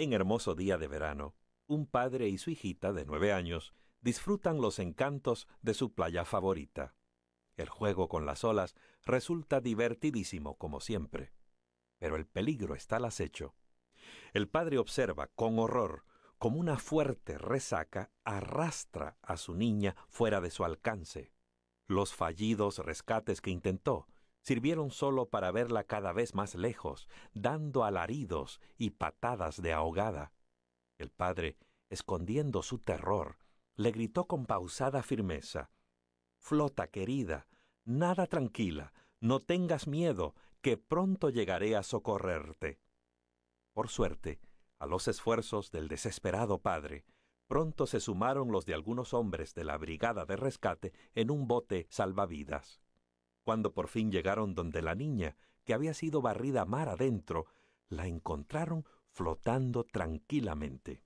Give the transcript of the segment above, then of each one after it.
En hermoso día de verano, un padre y su hijita de nueve años disfrutan los encantos de su playa favorita. El juego con las olas resulta divertidísimo como siempre. Pero el peligro está al acecho. El padre observa con horror como una fuerte resaca arrastra a su niña fuera de su alcance. Los fallidos rescates que intentó sirvieron solo para verla cada vez más lejos, dando alaridos y patadas de ahogada. El padre, escondiendo su terror, le gritó con pausada firmeza Flota querida, nada tranquila, no tengas miedo, que pronto llegaré a socorrerte. Por suerte, a los esfuerzos del desesperado padre, pronto se sumaron los de algunos hombres de la brigada de rescate en un bote salvavidas. Cuando por fin llegaron donde la niña, que había sido barrida mar adentro, la encontraron flotando tranquilamente.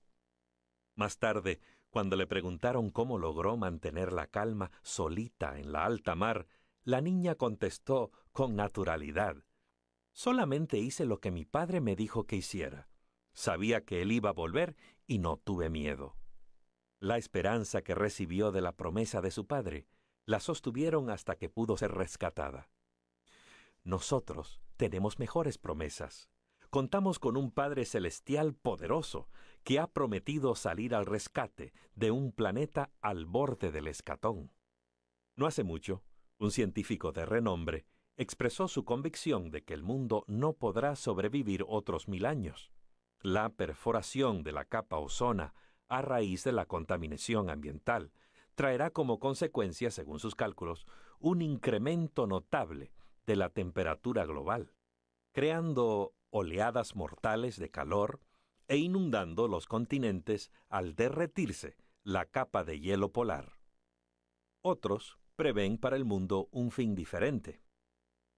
Más tarde, cuando le preguntaron cómo logró mantener la calma solita en la alta mar, la niña contestó con naturalidad. Solamente hice lo que mi padre me dijo que hiciera. Sabía que él iba a volver y no tuve miedo. La esperanza que recibió de la promesa de su padre la sostuvieron hasta que pudo ser rescatada. Nosotros tenemos mejores promesas. Contamos con un Padre Celestial poderoso que ha prometido salir al rescate de un planeta al borde del escatón. No hace mucho, un científico de renombre expresó su convicción de que el mundo no podrá sobrevivir otros mil años. La perforación de la capa ozona a raíz de la contaminación ambiental traerá como consecuencia, según sus cálculos, un incremento notable de la temperatura global, creando oleadas mortales de calor e inundando los continentes al derretirse la capa de hielo polar. Otros prevén para el mundo un fin diferente.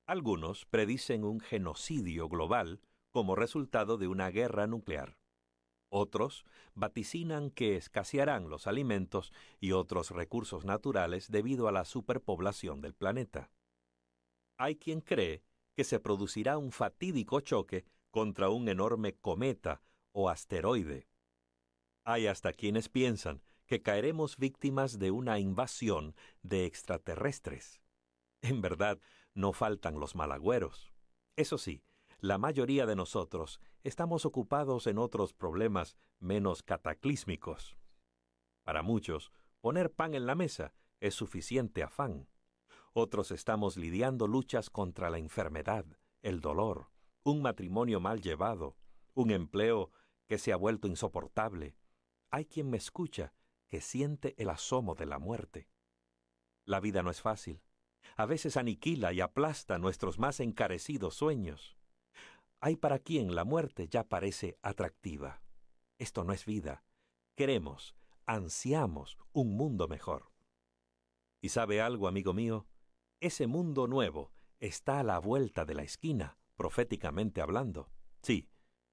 Algunos predicen un genocidio global como resultado de una guerra nuclear. Otros vaticinan que escasearán los alimentos y otros recursos naturales debido a la superpoblación del planeta. Hay quien cree que se producirá un fatídico choque contra un enorme cometa o asteroide. Hay hasta quienes piensan que caeremos víctimas de una invasión de extraterrestres. En verdad, no faltan los malagüeros. Eso sí, la mayoría de nosotros estamos ocupados en otros problemas menos cataclísmicos. Para muchos, poner pan en la mesa es suficiente afán. Otros estamos lidiando luchas contra la enfermedad, el dolor, un matrimonio mal llevado, un empleo que se ha vuelto insoportable. Hay quien me escucha que siente el asomo de la muerte. La vida no es fácil. A veces aniquila y aplasta nuestros más encarecidos sueños. Hay para quien la muerte ya parece atractiva. Esto no es vida. Queremos, ansiamos un mundo mejor. ¿Y sabe algo, amigo mío? Ese mundo nuevo está a la vuelta de la esquina, proféticamente hablando. Sí,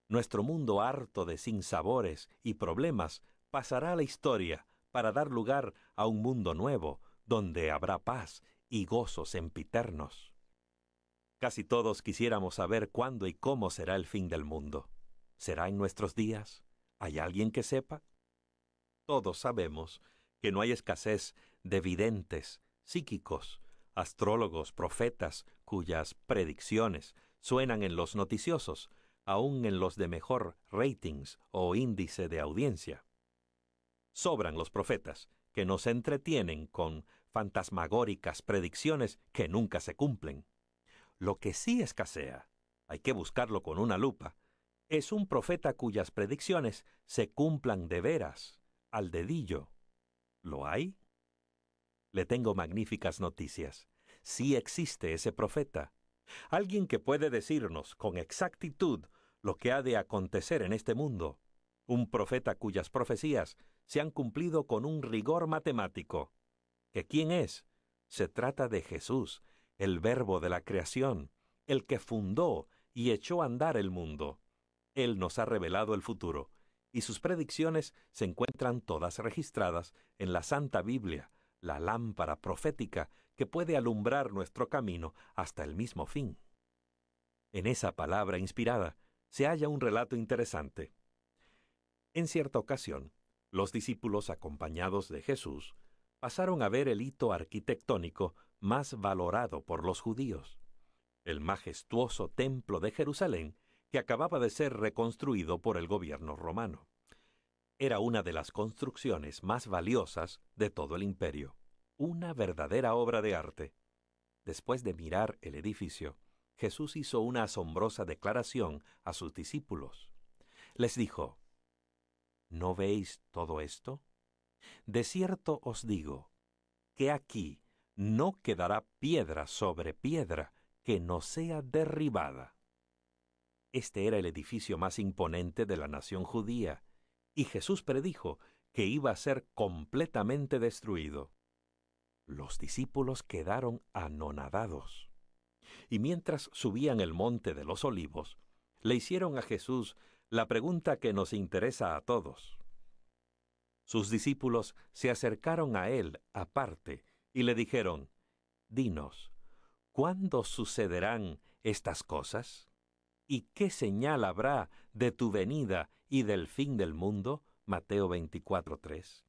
nuestro mundo harto de sinsabores y problemas pasará a la historia para dar lugar a un mundo nuevo, donde habrá paz y gozos sempiternos. Casi todos quisiéramos saber cuándo y cómo será el fin del mundo. ¿Será en nuestros días? ¿Hay alguien que sepa? Todos sabemos que no hay escasez de videntes, psíquicos, astrólogos, profetas, cuyas predicciones suenan en los noticiosos, aún en los de mejor ratings o índice de audiencia. Sobran los profetas, que nos entretienen con fantasmagóricas predicciones que nunca se cumplen. Lo que sí escasea, hay que buscarlo con una lupa, es un profeta cuyas predicciones se cumplan de veras, al dedillo. ¿Lo hay? Le tengo magníficas noticias. Sí existe ese profeta. Alguien que puede decirnos con exactitud lo que ha de acontecer en este mundo. Un profeta cuyas profecías se han cumplido con un rigor matemático. ¿Que quién es? Se trata de Jesús, el verbo de la creación, el que fundó y echó a andar el mundo. Él nos ha revelado el futuro, y sus predicciones se encuentran todas registradas en la Santa Biblia, la lámpara profética que puede alumbrar nuestro camino hasta el mismo fin. En esa palabra inspirada se halla un relato interesante. En cierta ocasión, los discípulos acompañados de Jesús pasaron a ver el hito arquitectónico más valorado por los judíos, el majestuoso templo de Jerusalén que acababa de ser reconstruido por el gobierno romano. Era una de las construcciones más valiosas de todo el imperio, una verdadera obra de arte. Después de mirar el edificio, Jesús hizo una asombrosa declaración a sus discípulos. Les dijo, ¿No veis todo esto? De cierto os digo, que aquí no quedará piedra sobre piedra que no sea derribada. Este era el edificio más imponente de la nación judía, y Jesús predijo que iba a ser completamente destruido. Los discípulos quedaron anonadados. Y mientras subían el monte de los olivos, le hicieron a Jesús la pregunta que nos interesa a todos. Sus discípulos se acercaron a él aparte y le dijeron, Dinos, ¿cuándo sucederán estas cosas? ¿Y qué señal habrá de tu venida y del fin del mundo? Mateo 24:3.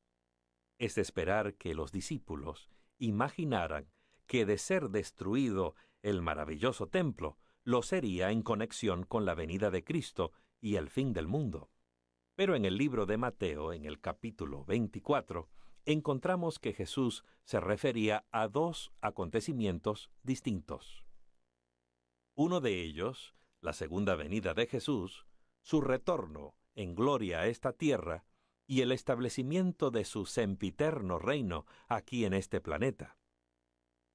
Es esperar que los discípulos imaginaran que de ser destruido el maravilloso templo, lo sería en conexión con la venida de Cristo y el fin del mundo. Pero en el libro de Mateo, en el capítulo 24, encontramos que Jesús se refería a dos acontecimientos distintos. Uno de ellos, la segunda venida de Jesús, su retorno en gloria a esta tierra y el establecimiento de su sempiterno reino aquí en este planeta.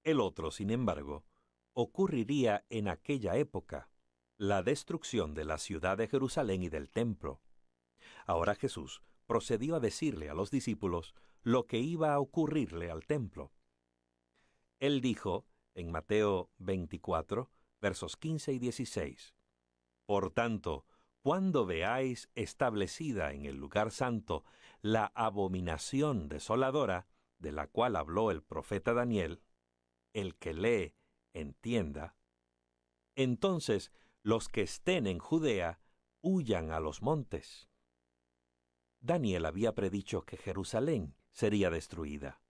El otro, sin embargo, ocurriría en aquella época, la destrucción de la ciudad de Jerusalén y del templo. Ahora Jesús procedió a decirle a los discípulos lo que iba a ocurrirle al templo. Él dijo, en Mateo 24, versos 15 y 16, Por tanto, cuando veáis establecida en el lugar santo la abominación desoladora, de la cual habló el profeta Daniel, el que lee, entienda, entonces los que estén en Judea huyan a los montes. Daniel había predicho que Jerusalén sería destruida.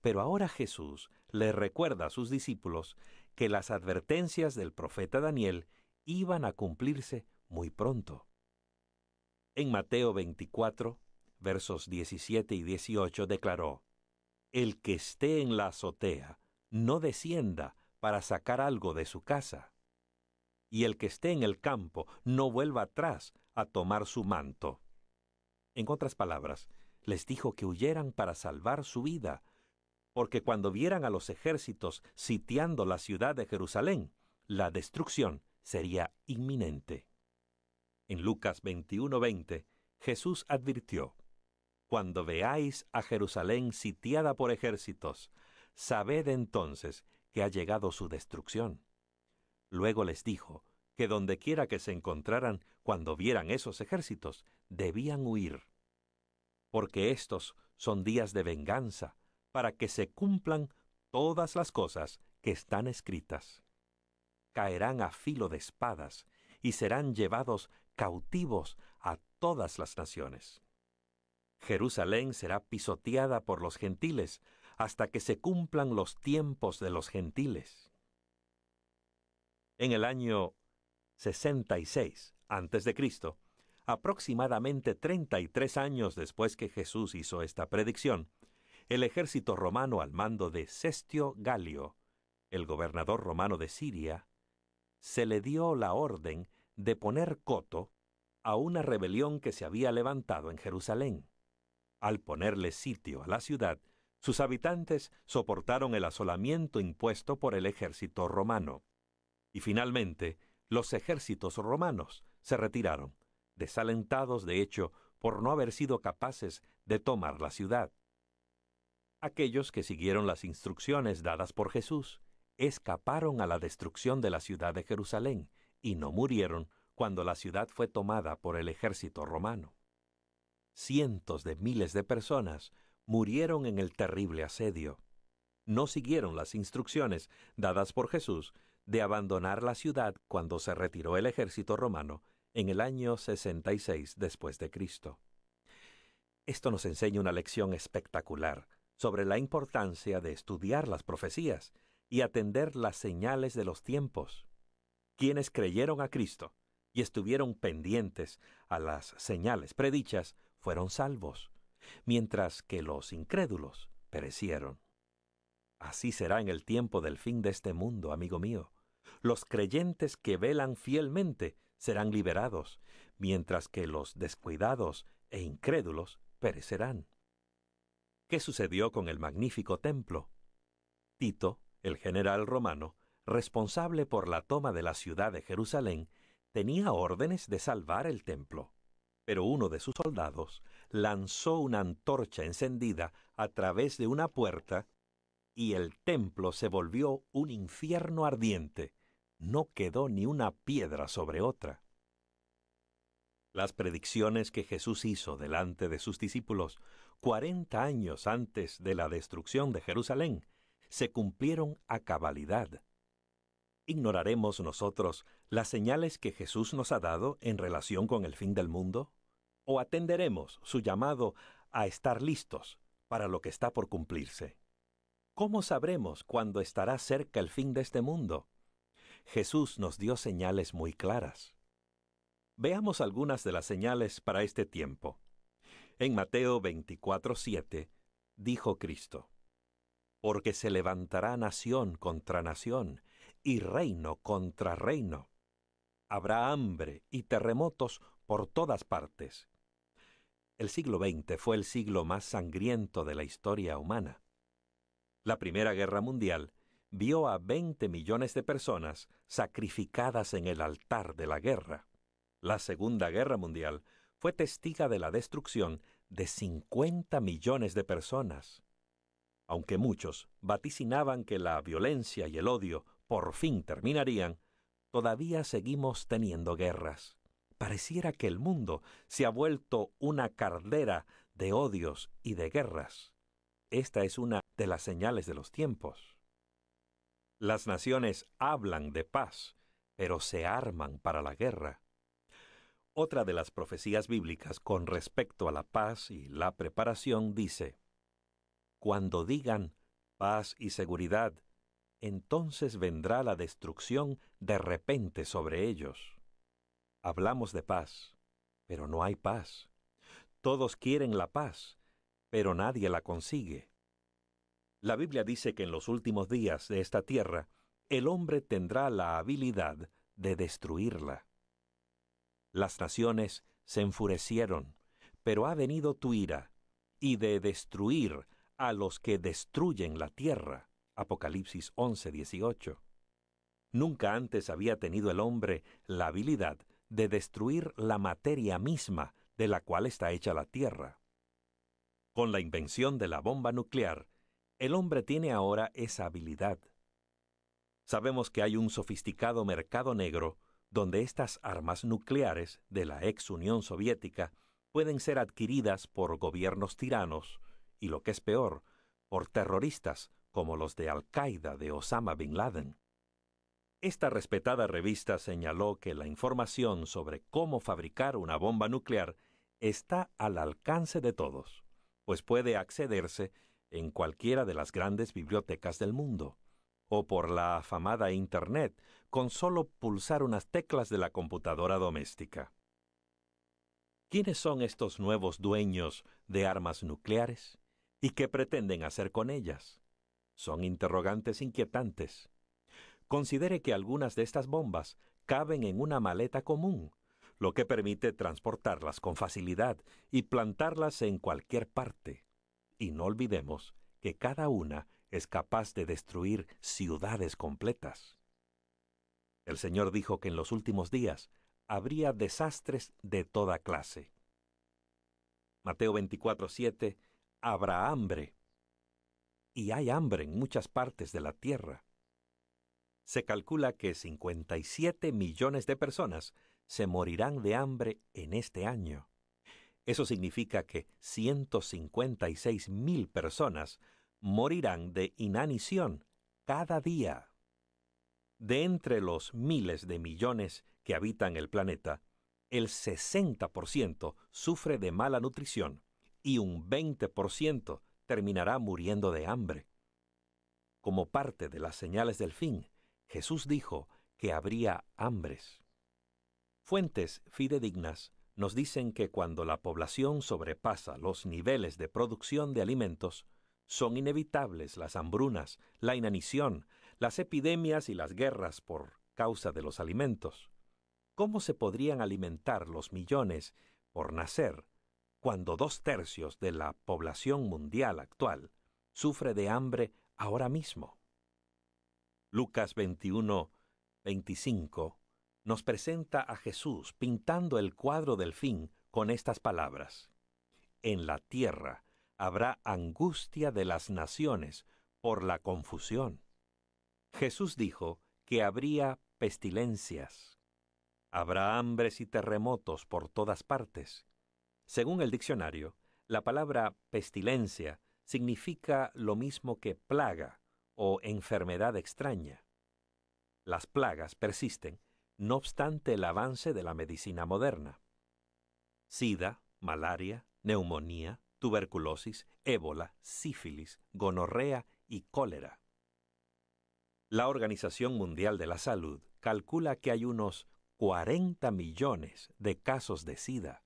Pero ahora Jesús le recuerda a sus discípulos que las advertencias del profeta Daniel iban a cumplirse muy pronto. En Mateo 24, versos 17 y 18 declaró, El que esté en la azotea, no descienda para sacar algo de su casa, y el que esté en el campo, no vuelva atrás a tomar su manto. En otras palabras, les dijo que huyeran para salvar su vida, porque cuando vieran a los ejércitos sitiando la ciudad de Jerusalén, la destrucción sería inminente. En Lucas 21:20, Jesús advirtió, Cuando veáis a Jerusalén sitiada por ejércitos, sabed entonces que ha llegado su destrucción. Luego les dijo que dondequiera que se encontraran cuando vieran esos ejércitos, debían huir porque estos son días de venganza, para que se cumplan todas las cosas que están escritas. Caerán a filo de espadas y serán llevados cautivos a todas las naciones. Jerusalén será pisoteada por los gentiles hasta que se cumplan los tiempos de los gentiles. En el año 66 Cristo. Aproximadamente 33 años después que Jesús hizo esta predicción, el ejército romano al mando de Cestio Galio, el gobernador romano de Siria, se le dio la orden de poner coto a una rebelión que se había levantado en Jerusalén. Al ponerle sitio a la ciudad, sus habitantes soportaron el asolamiento impuesto por el ejército romano. Y finalmente, los ejércitos romanos se retiraron desalentados de hecho por no haber sido capaces de tomar la ciudad. Aquellos que siguieron las instrucciones dadas por Jesús escaparon a la destrucción de la ciudad de Jerusalén y no murieron cuando la ciudad fue tomada por el ejército romano. Cientos de miles de personas murieron en el terrible asedio. No siguieron las instrucciones dadas por Jesús de abandonar la ciudad cuando se retiró el ejército romano en el año 66 después de Cristo. Esto nos enseña una lección espectacular sobre la importancia de estudiar las profecías y atender las señales de los tiempos. Quienes creyeron a Cristo y estuvieron pendientes a las señales predichas fueron salvos, mientras que los incrédulos perecieron. Así será en el tiempo del fin de este mundo, amigo mío. Los creyentes que velan fielmente serán liberados, mientras que los descuidados e incrédulos perecerán. ¿Qué sucedió con el magnífico templo? Tito, el general romano, responsable por la toma de la ciudad de Jerusalén, tenía órdenes de salvar el templo. Pero uno de sus soldados lanzó una antorcha encendida a través de una puerta y el templo se volvió un infierno ardiente no quedó ni una piedra sobre otra. Las predicciones que Jesús hizo delante de sus discípulos cuarenta años antes de la destrucción de Jerusalén se cumplieron a cabalidad. ¿Ignoraremos nosotros las señales que Jesús nos ha dado en relación con el fin del mundo? ¿O atenderemos su llamado a estar listos para lo que está por cumplirse? ¿Cómo sabremos cuándo estará cerca el fin de este mundo? Jesús nos dio señales muy claras. Veamos algunas de las señales para este tiempo. En Mateo 24:7 dijo Cristo, Porque se levantará nación contra nación y reino contra reino. Habrá hambre y terremotos por todas partes. El siglo XX fue el siglo más sangriento de la historia humana. La Primera Guerra Mundial vio a 20 millones de personas sacrificadas en el altar de la guerra. La Segunda Guerra Mundial fue testiga de la destrucción de 50 millones de personas. Aunque muchos vaticinaban que la violencia y el odio por fin terminarían, todavía seguimos teniendo guerras. Pareciera que el mundo se ha vuelto una cardera de odios y de guerras. Esta es una de las señales de los tiempos. Las naciones hablan de paz, pero se arman para la guerra. Otra de las profecías bíblicas con respecto a la paz y la preparación dice, Cuando digan paz y seguridad, entonces vendrá la destrucción de repente sobre ellos. Hablamos de paz, pero no hay paz. Todos quieren la paz, pero nadie la consigue. La Biblia dice que en los últimos días de esta tierra, el hombre tendrá la habilidad de destruirla. Las naciones se enfurecieron, pero ha venido tu ira, y de destruir a los que destruyen la tierra. Apocalipsis 11:18. Nunca antes había tenido el hombre la habilidad de destruir la materia misma de la cual está hecha la tierra. Con la invención de la bomba nuclear, el hombre tiene ahora esa habilidad. Sabemos que hay un sofisticado mercado negro donde estas armas nucleares de la ex Unión Soviética pueden ser adquiridas por gobiernos tiranos y, lo que es peor, por terroristas como los de Al-Qaeda de Osama Bin Laden. Esta respetada revista señaló que la información sobre cómo fabricar una bomba nuclear está al alcance de todos, pues puede accederse en cualquiera de las grandes bibliotecas del mundo, o por la afamada Internet con solo pulsar unas teclas de la computadora doméstica. ¿Quiénes son estos nuevos dueños de armas nucleares? ¿Y qué pretenden hacer con ellas? Son interrogantes inquietantes. Considere que algunas de estas bombas caben en una maleta común, lo que permite transportarlas con facilidad y plantarlas en cualquier parte. Y no olvidemos que cada una es capaz de destruir ciudades completas. El Señor dijo que en los últimos días habría desastres de toda clase. Mateo 24:7 Habrá hambre. Y hay hambre en muchas partes de la tierra. Se calcula que 57 millones de personas se morirán de hambre en este año. Eso significa que 156,000 mil personas morirán de inanición cada día. De entre los miles de millones que habitan el planeta, el 60% sufre de mala nutrición y un 20% terminará muriendo de hambre. Como parte de las señales del fin, Jesús dijo que habría hambres. Fuentes fidedignas nos dicen que cuando la población sobrepasa los niveles de producción de alimentos, son inevitables las hambrunas, la inanición, las epidemias y las guerras por causa de los alimentos. ¿Cómo se podrían alimentar los millones por nacer cuando dos tercios de la población mundial actual sufre de hambre ahora mismo? Lucas 21, 25 nos presenta a Jesús pintando el cuadro del fin con estas palabras. En la tierra habrá angustia de las naciones por la confusión. Jesús dijo que habría pestilencias. Habrá hambres y terremotos por todas partes. Según el diccionario, la palabra pestilencia significa lo mismo que plaga o enfermedad extraña. Las plagas persisten no obstante el avance de la medicina moderna. SIDA, malaria, neumonía, tuberculosis, ébola, sífilis, gonorrea y cólera. La Organización Mundial de la Salud calcula que hay unos 40 millones de casos de SIDA.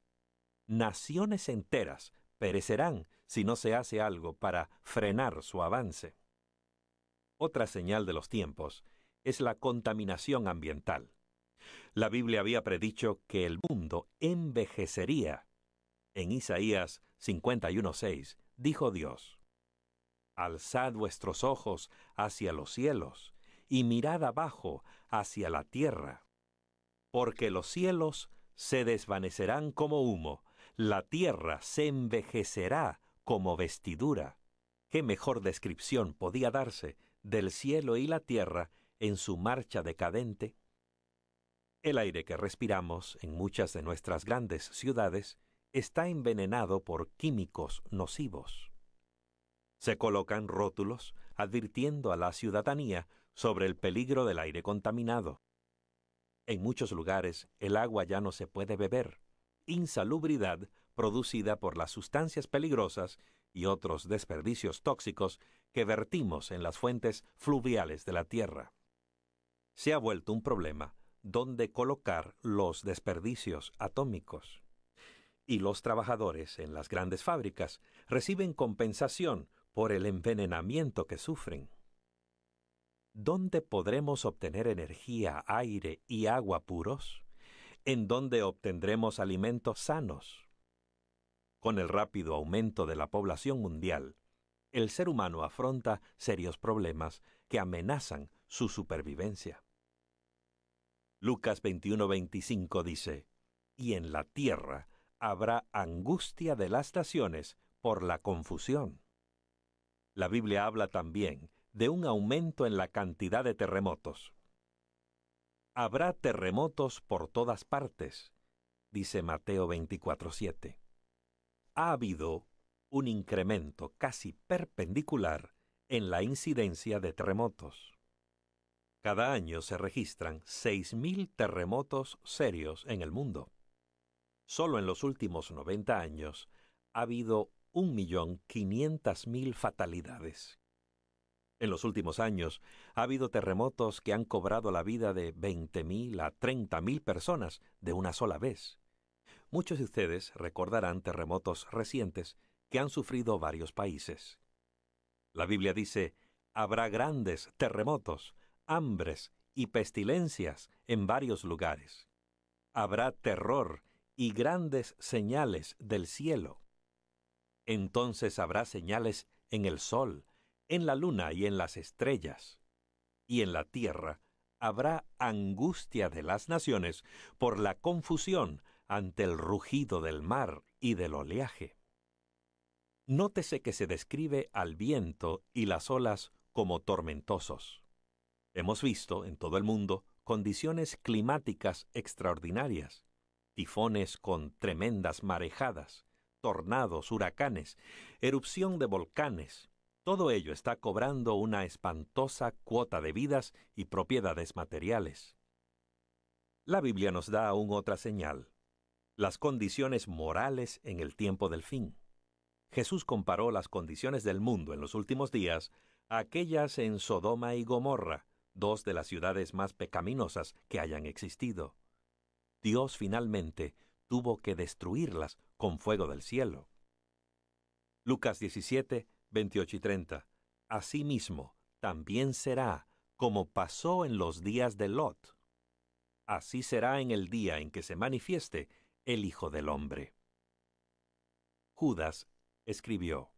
Naciones enteras perecerán si no se hace algo para frenar su avance. Otra señal de los tiempos es la contaminación ambiental. La Biblia había predicho que el mundo envejecería. En Isaías 51.6 dijo Dios, Alzad vuestros ojos hacia los cielos y mirad abajo hacia la tierra, porque los cielos se desvanecerán como humo, la tierra se envejecerá como vestidura. ¿Qué mejor descripción podía darse del cielo y la tierra en su marcha decadente el aire que respiramos en muchas de nuestras grandes ciudades está envenenado por químicos nocivos. Se colocan rótulos advirtiendo a la ciudadanía sobre el peligro del aire contaminado. En muchos lugares el agua ya no se puede beber. Insalubridad producida por las sustancias peligrosas y otros desperdicios tóxicos que vertimos en las fuentes fluviales de la tierra. Se ha vuelto un problema ¿Dónde colocar los desperdicios atómicos. Y los trabajadores en las grandes fábricas reciben compensación por el envenenamiento que sufren. ¿Dónde podremos obtener energía, aire y agua puros? ¿En dónde obtendremos alimentos sanos? Con el rápido aumento de la población mundial, el ser humano afronta serios problemas que amenazan su supervivencia. Lucas 21:25 dice, Y en la tierra habrá angustia de las naciones por la confusión. La Biblia habla también de un aumento en la cantidad de terremotos. Habrá terremotos por todas partes, dice Mateo 24:7. Ha habido un incremento casi perpendicular en la incidencia de terremotos. Cada año se registran 6.000 terremotos serios en el mundo. Solo en los últimos 90 años ha habido 1.500.000 fatalidades. En los últimos años ha habido terremotos que han cobrado la vida de 20.000 a 30.000 personas de una sola vez. Muchos de ustedes recordarán terremotos recientes que han sufrido varios países. La Biblia dice, habrá grandes terremotos, hambres y pestilencias en varios lugares. Habrá terror y grandes señales del cielo. Entonces habrá señales en el sol, en la luna y en las estrellas. Y en la tierra habrá angustia de las naciones por la confusión ante el rugido del mar y del oleaje. Nótese que se describe al viento y las olas como tormentosos. Hemos visto en todo el mundo condiciones climáticas extraordinarias, tifones con tremendas marejadas, tornados, huracanes, erupción de volcanes. Todo ello está cobrando una espantosa cuota de vidas y propiedades materiales. La Biblia nos da aún otra señal, las condiciones morales en el tiempo del fin. Jesús comparó las condiciones del mundo en los últimos días a aquellas en Sodoma y Gomorra, dos de las ciudades más pecaminosas que hayan existido. Dios finalmente tuvo que destruirlas con fuego del cielo. Lucas 17, 28 y 30. Asimismo, también será como pasó en los días de Lot. Así será en el día en que se manifieste el Hijo del Hombre. Judas escribió,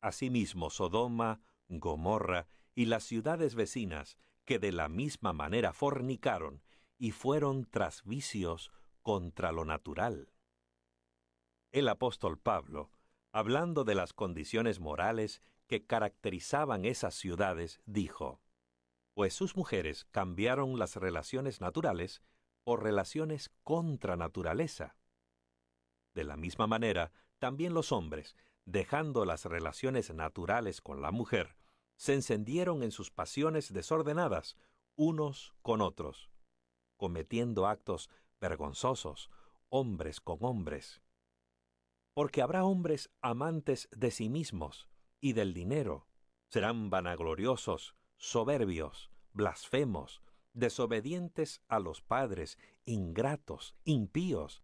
Asimismo Sodoma, Gomorra y las ciudades vecinas que de la misma manera fornicaron y fueron tras vicios contra lo natural. El apóstol Pablo, hablando de las condiciones morales que caracterizaban esas ciudades, dijo, Pues sus mujeres cambiaron las relaciones naturales por relaciones contra naturaleza. De la misma manera, también los hombres, dejando las relaciones naturales con la mujer, se encendieron en sus pasiones desordenadas unos con otros, cometiendo actos vergonzosos, hombres con hombres. Porque habrá hombres amantes de sí mismos y del dinero, serán vanagloriosos, soberbios, blasfemos, desobedientes a los padres, ingratos, impíos,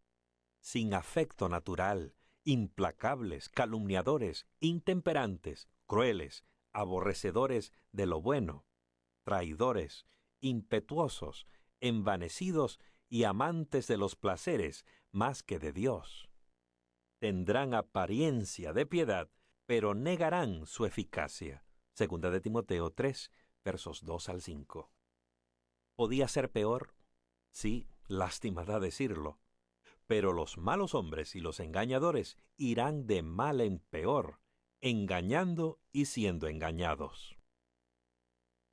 sin afecto natural, implacables, calumniadores, intemperantes, crueles, aborrecedores de lo bueno, traidores, impetuosos, envanecidos y amantes de los placeres más que de Dios. Tendrán apariencia de piedad, pero negarán su eficacia. Segunda de Timoteo 3, versos 2 al 5. ¿Podía ser peor? Sí, lástima da decirlo. Pero los malos hombres y los engañadores irán de mal en peor engañando y siendo engañados.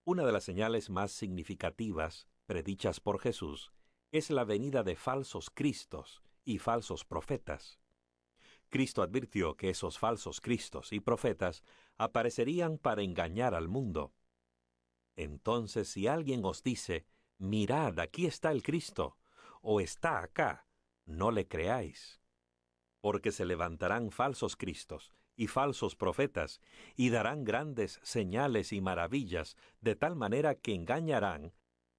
Una de las señales más significativas predichas por Jesús es la venida de falsos cristos y falsos profetas. Cristo advirtió que esos falsos cristos y profetas aparecerían para engañar al mundo. Entonces si alguien os dice, mirad, aquí está el Cristo, o está acá, no le creáis, porque se levantarán falsos cristos y falsos profetas, y darán grandes señales y maravillas, de tal manera que engañarán,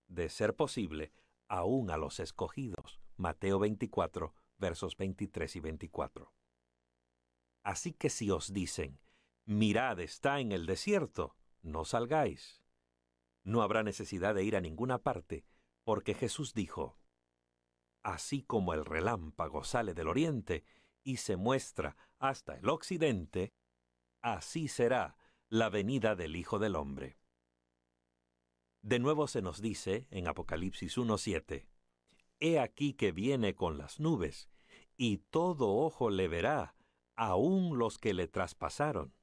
de ser posible, aun a los escogidos. Mateo 24, versos 23 y 24. Así que si os dicen, mirad, está en el desierto, no salgáis. No habrá necesidad de ir a ninguna parte, porque Jesús dijo, Así como el relámpago sale del oriente y se muestra hasta el occidente, así será la venida del Hijo del Hombre. De nuevo se nos dice en Apocalipsis 1.7, He aquí que viene con las nubes, y todo ojo le verá, aun los que le traspasaron.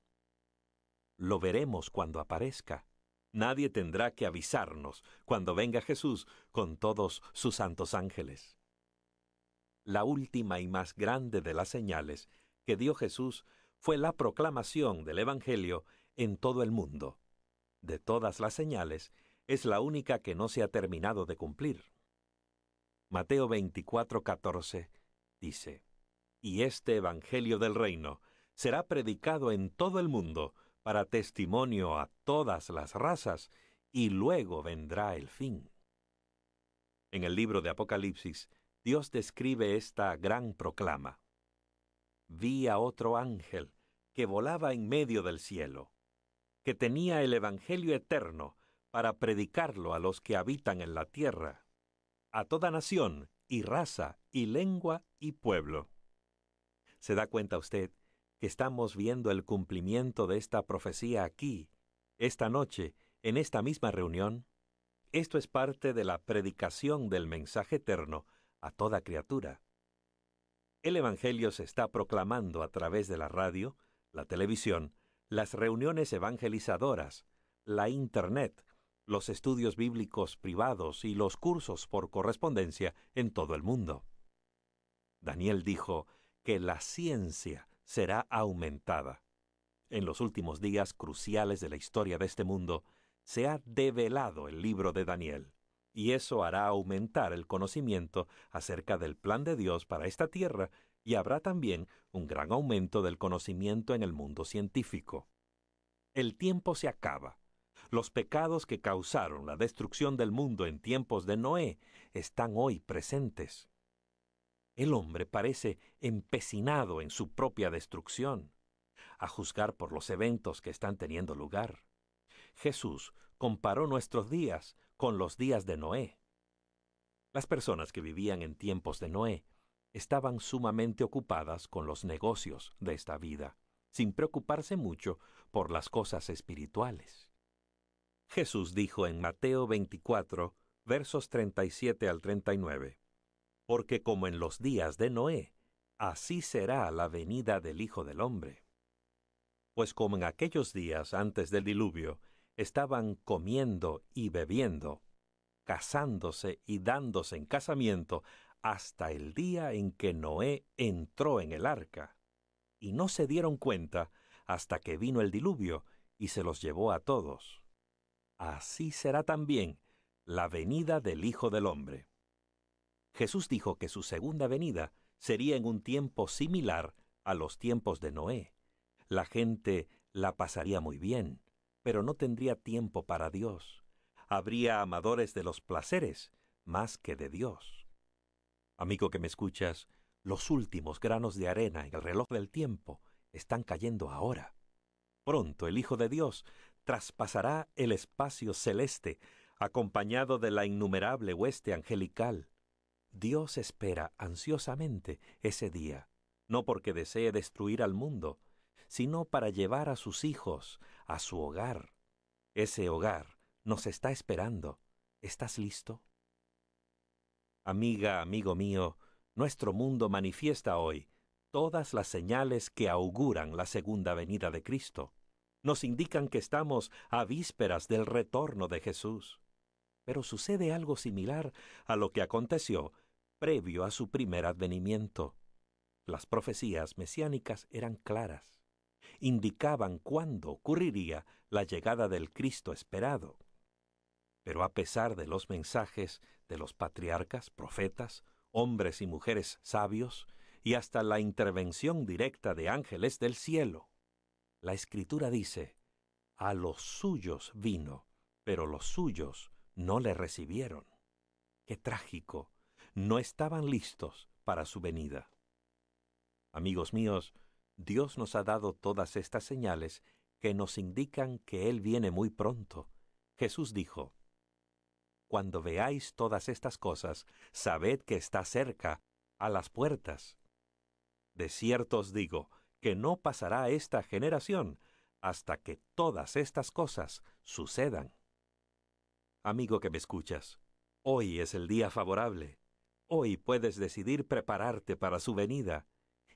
Lo veremos cuando aparezca. Nadie tendrá que avisarnos cuando venga Jesús con todos sus santos ángeles. La última y más grande de las señales que dio Jesús fue la proclamación del Evangelio en todo el mundo. De todas las señales, es la única que no se ha terminado de cumplir. Mateo 24:14 dice, Y este Evangelio del Reino será predicado en todo el mundo para testimonio a todas las razas, y luego vendrá el fin. En el libro de Apocalipsis Dios describe esta gran proclama. Vi a otro ángel que volaba en medio del cielo, que tenía el Evangelio eterno para predicarlo a los que habitan en la tierra, a toda nación y raza y lengua y pueblo. ¿Se da cuenta usted que estamos viendo el cumplimiento de esta profecía aquí, esta noche, en esta misma reunión? Esto es parte de la predicación del mensaje eterno a toda criatura. El Evangelio se está proclamando a través de la radio, la televisión, las reuniones evangelizadoras, la Internet, los estudios bíblicos privados y los cursos por correspondencia en todo el mundo. Daniel dijo que la ciencia será aumentada. En los últimos días cruciales de la historia de este mundo, se ha develado el libro de Daniel y eso hará aumentar el conocimiento acerca del plan de Dios para esta tierra y habrá también un gran aumento del conocimiento en el mundo científico. El tiempo se acaba. Los pecados que causaron la destrucción del mundo en tiempos de Noé están hoy presentes. El hombre parece empecinado en su propia destrucción, a juzgar por los eventos que están teniendo lugar. Jesús comparó nuestros días con los días de Noé. Las personas que vivían en tiempos de Noé estaban sumamente ocupadas con los negocios de esta vida, sin preocuparse mucho por las cosas espirituales. Jesús dijo en Mateo 24, versos 37 al 39, Porque como en los días de Noé, así será la venida del Hijo del Hombre. Pues como en aquellos días antes del diluvio, estaban comiendo y bebiendo, casándose y dándose en casamiento hasta el día en que Noé entró en el arca. Y no se dieron cuenta hasta que vino el diluvio y se los llevó a todos. Así será también la venida del Hijo del Hombre. Jesús dijo que su segunda venida sería en un tiempo similar a los tiempos de Noé. La gente la pasaría muy bien, pero no tendría tiempo para Dios. Habría amadores de los placeres más que de Dios. Amigo que me escuchas, los últimos granos de arena en el reloj del tiempo están cayendo ahora. Pronto el Hijo de Dios traspasará el espacio celeste, acompañado de la innumerable hueste angelical. Dios espera ansiosamente ese día, no porque desee destruir al mundo, sino para llevar a sus hijos a su hogar. Ese hogar nos está esperando. ¿Estás listo? Amiga, amigo mío, nuestro mundo manifiesta hoy todas las señales que auguran la segunda venida de Cristo. Nos indican que estamos a vísperas del retorno de Jesús. Pero sucede algo similar a lo que aconteció previo a su primer advenimiento. Las profecías mesiánicas eran claras indicaban cuándo ocurriría la llegada del Cristo esperado. Pero a pesar de los mensajes de los patriarcas, profetas, hombres y mujeres sabios, y hasta la intervención directa de ángeles del cielo, la escritura dice, a los suyos vino, pero los suyos no le recibieron. Qué trágico, no estaban listos para su venida. Amigos míos, Dios nos ha dado todas estas señales que nos indican que Él viene muy pronto. Jesús dijo, Cuando veáis todas estas cosas, sabed que está cerca, a las puertas. De cierto os digo que no pasará esta generación hasta que todas estas cosas sucedan. Amigo que me escuchas, hoy es el día favorable. Hoy puedes decidir prepararte para su venida.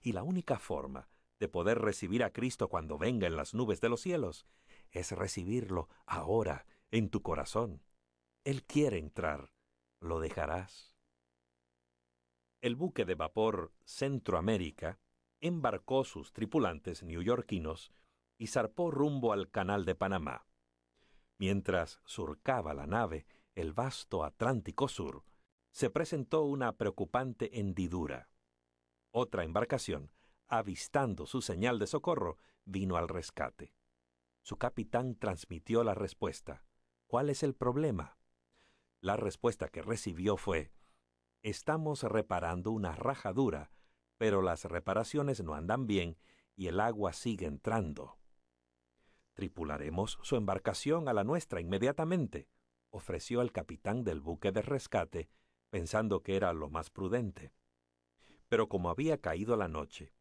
Y la única forma de poder recibir a Cristo cuando venga en las nubes de los cielos, es recibirlo ahora en tu corazón. Él quiere entrar. ¿Lo dejarás? El buque de vapor Centroamérica embarcó sus tripulantes neoyorquinos y zarpó rumbo al Canal de Panamá. Mientras surcaba la nave el vasto Atlántico Sur, se presentó una preocupante hendidura. Otra embarcación avistando su señal de socorro, vino al rescate. Su capitán transmitió la respuesta. ¿Cuál es el problema? La respuesta que recibió fue, estamos reparando una rajadura, pero las reparaciones no andan bien y el agua sigue entrando. Tripularemos su embarcación a la nuestra inmediatamente, ofreció el capitán del buque de rescate, pensando que era lo más prudente. Pero como había caído la noche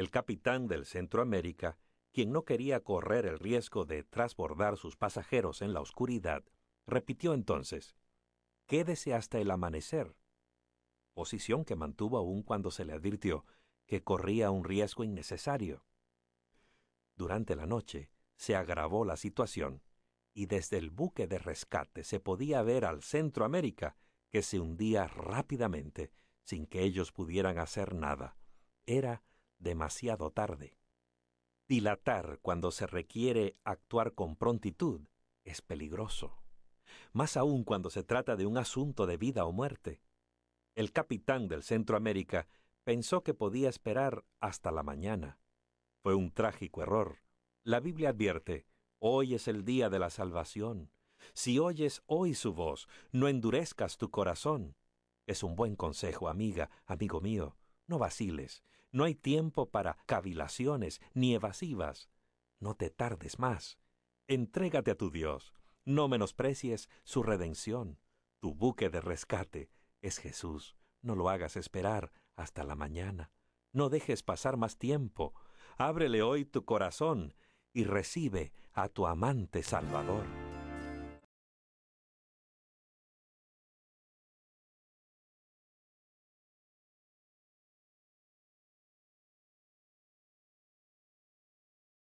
el capitán del Centroamérica, quien no quería correr el riesgo de trasbordar sus pasajeros en la oscuridad, repitió entonces, Quédese hasta el amanecer, posición que mantuvo aún cuando se le advirtió que corría un riesgo innecesario. Durante la noche se agravó la situación y desde el buque de rescate se podía ver al Centroamérica que se hundía rápidamente sin que ellos pudieran hacer nada. Era demasiado tarde. Dilatar cuando se requiere actuar con prontitud es peligroso, más aún cuando se trata de un asunto de vida o muerte. El capitán del Centroamérica pensó que podía esperar hasta la mañana. Fue un trágico error. La Biblia advierte, hoy es el día de la salvación. Si oyes hoy su voz, no endurezcas tu corazón. Es un buen consejo, amiga, amigo mío. No vaciles, no hay tiempo para cavilaciones ni evasivas. No te tardes más. Entrégate a tu Dios. No menosprecies su redención. Tu buque de rescate es Jesús. No lo hagas esperar hasta la mañana. No dejes pasar más tiempo. Ábrele hoy tu corazón y recibe a tu amante Salvador.